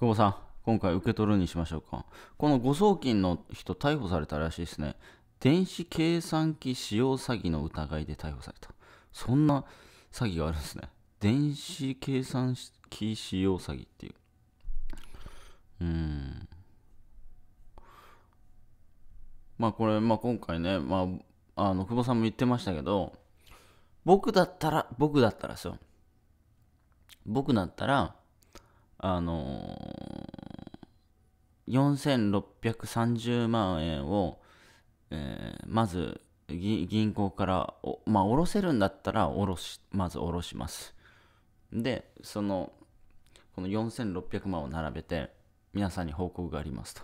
久保さん、今回受け取るにしましょうか。この誤送金の人、逮捕されたらしいですね。電子計算機使用詐欺の疑いで逮捕された。そんな詐欺があるんですね。電子計算機使用詐欺っていう。うん。まあこれ、まあ今回ね、まあ、あの、久保さんも言ってましたけど、僕だったら、僕だったらですよ。僕だったら、あの4630万円を、えー、まず銀行からお、まあ、下ろせるんだったら下ろしまず下ろしますでそのこの4600万を並べて皆さんに報告がありますと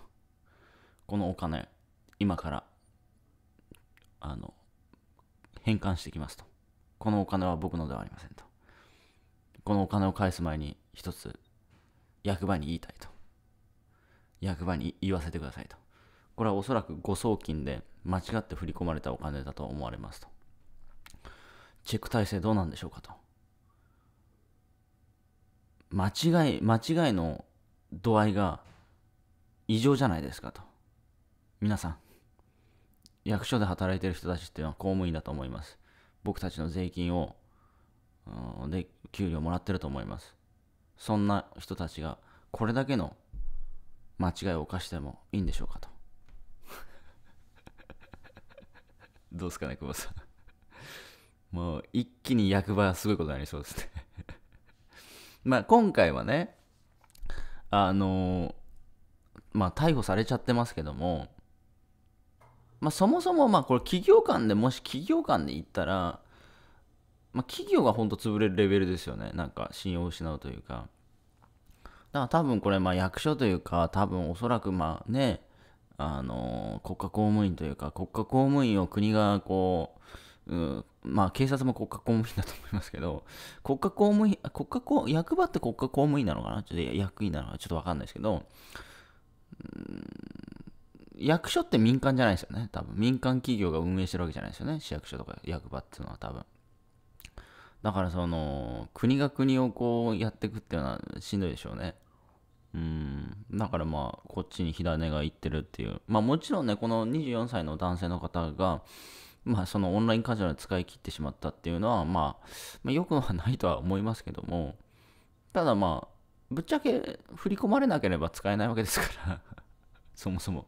このお金今からあの返還してきますとこのお金は僕のではありませんとこのお金を返す前に一つ役場に言いたいと役場に言わせてくださいと。これはおそらく誤送金で間違って振り込まれたお金だと思われますと。チェック体制どうなんでしょうかと。間違い、間違いの度合いが異常じゃないですかと。皆さん、役所で働いてる人たちっていうのは公務員だと思います。僕たちの税金を、で、給料もらってると思います。そんな人たちがこれだけの間違いを犯してもいいんでしょうかと どうですかね久保さんもう一気に役場はすごいことになりそうですね まあ今回はねあのまあ逮捕されちゃってますけどもまあそもそもまあこれ企業間でもし企業間で行ったらまあ企業がほんと潰れるレベルですよねなんか信用を失うというかだ多分これ、まあ役所というか、多分おそらくまあね、あのー、国家公務員というか、国家公務員を国がこう、うまあ警察も国家公務員だと思いますけど、国家公務員、国家公、役場って国家公務員なのかなちょっと役員なのかちょっとわかんないですけど、役所って民間じゃないですよね。多分民間企業が運営してるわけじゃないですよね。市役所とか役場っていうのは多分。だからその国が国をこうやっていくっていうのはしんどいでしょうね。うん、だからまあこっちに火種がいってるっていうまあもちろんねこの24歳の男性の方がまあそのオンラインカジュアル使い切ってしまったっていうのはまあ、まあ、よくはないとは思いますけどもただまあぶっちゃけ振り込まれなければ使えないわけですから そもそも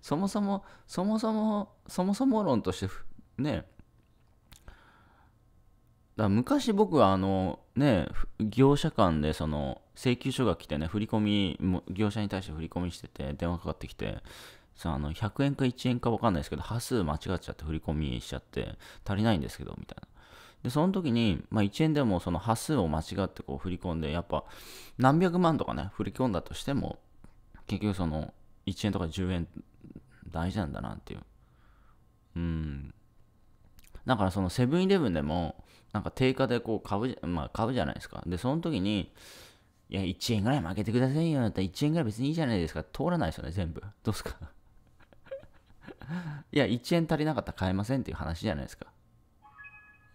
そもそもそもそもそもそも論としてねだ昔僕はあのね業者間でその請求書が来てね振り込み業者に対して振り込みしてて電話かかってきてさあの100円か1円か分かんないですけど端数間違っちゃって振り込みしちゃって足りないんですけどみたいなでその時に、まあ、1円でもその端数を間違ってこう振り込んでやっぱ何百万とかね振り込んだとしても結局その1円とか10円大事なんだなっていううんだからそのセブンイレブンでもなんか定価でこう買うまあ、買うじゃないですか。で、その時に、いや、1円ぐらい負けてくださいよ。だったら1円ぐらい別にいいじゃないですか。通らないですよね、全部。どうすか いや、1円足りなかったら買えませんっていう話じゃないですか。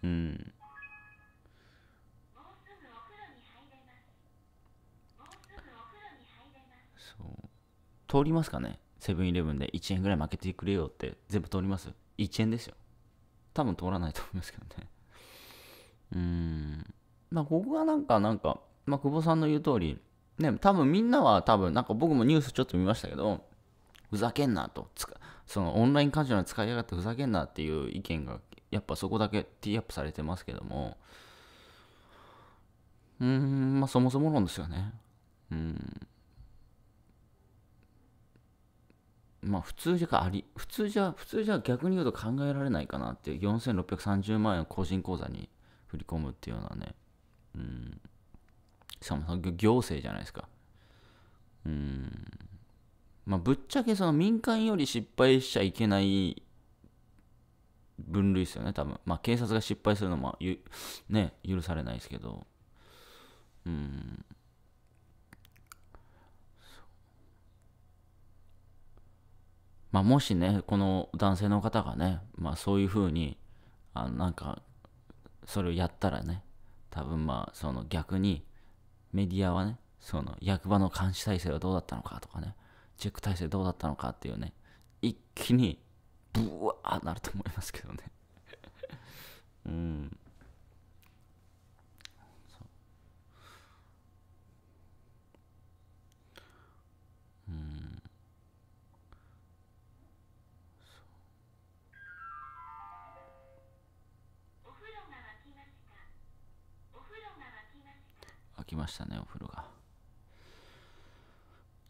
うん。そう。通りますかねセブンイレブンで1円ぐらい負けてくれよって全部通ります ?1 円ですよ。多分通らないと思いますけどね。うんまあここがなんかなんか、まあ、久保さんの言う通りね多分みんなは多分なんか僕もニュースちょっと見ましたけどふざけんなとそのオンラインカジノ使いやがってふざけんなっていう意見がやっぱそこだけティーアップされてますけどもうんまあそもそも論ですよねうんまあ普通じゃあり普通じゃ普通じゃ逆に言うと考えられないかなっていう4630万円個人口座に振り込むっていうのはね、うん、しかもその行政じゃないですか。うん、まあ、ぶっちゃけその民間より失敗しちゃいけない分類ですよね、多分。まあ、警察が失敗するのもゆ、ね、許されないですけど。うん。まあ、もしね、この男性の方がね、まあ、そういうふうに、あなんか、それをやったらね多分まあその逆にメディアはねその役場の監視体制はどうだったのかとかねチェック体制どうだったのかっていうね一気にブワーなると思いますけどね うんきましたね、お風呂が。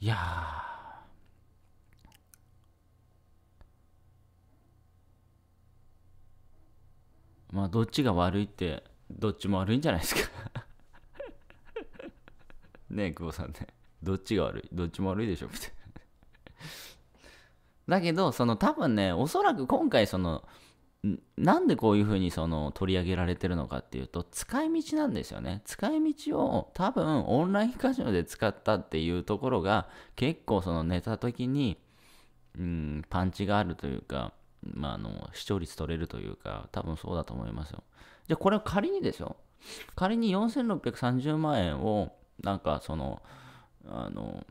いやまあ、どっちが悪いって、どっちも悪いんじゃないですかねえ、久保さんね。どっちが悪いどっちも悪いでしょみたいな。だけど、その多分ね、おそらく今回、その、なんでこういうふうにその取り上げられてるのかっていうと使い道なんですよね使い道を多分オンラインカジノで使ったっていうところが結構その寝た時に、うん、パンチがあるというか、まあ、あの視聴率取れるというか多分そうだと思いますよじゃあこれは仮にですよ仮に4630万円をなんかそのあの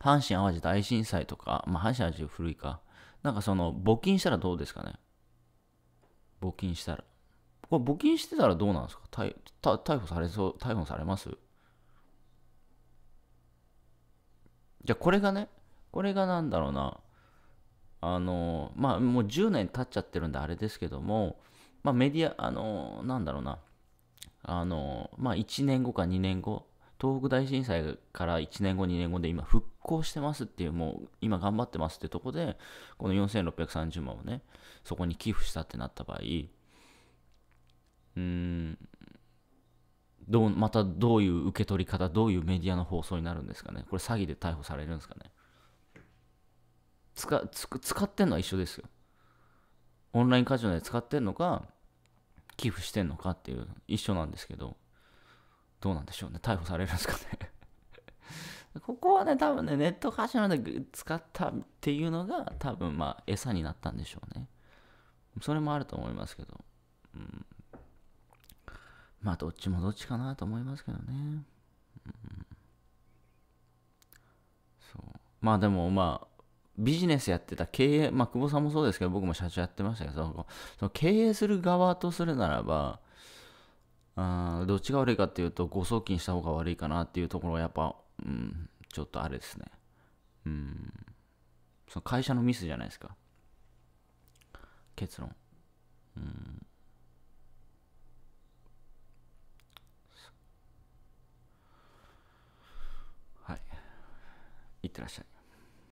阪神・淡路大震災とか、まあ、阪神・淡路古いかなんかその募金したらどうですかね募金したら。これ募金してたらどうなんですか逮捕されそう、逮捕されますじゃあこれがね、これがなんだろうな、あの、まあもう10年経っちゃってるんであれですけども、まあメディア、あの、なんだろうな、あの、まあ1年後か2年後東北大震災から1年後2年後で今復興してますっていうもう今頑張ってますってとこでこの4630万をねそこに寄付したってなった場合うんどうまたどういう受け取り方どういうメディアの放送になるんですかねこれ詐欺で逮捕されるんですかね使使ってんのは一緒ですよオンラインカジノで使ってんのか寄付してんのかっていう一緒なんですけどどうなんでしょうね、逮捕されるんですかね ここはね、多分ね、ネットカジノで使ったっていうのが、多分まあ、餌になったんでしょうね。それもあると思いますけど。うん、まあ、どっちもどっちかなと思いますけどね。うん、そうまあ、でもまあ、ビジネスやってた経営、まあ、久保さんもそうですけど、僕も社長やってましたけど、その経営する側とするならば、うんどっちが悪いかっていうと誤送金した方が悪いかなっていうところはやっぱ、うん、ちょっとあれですねうんその会社のミスじゃないですか結論うんはいいってらっしゃい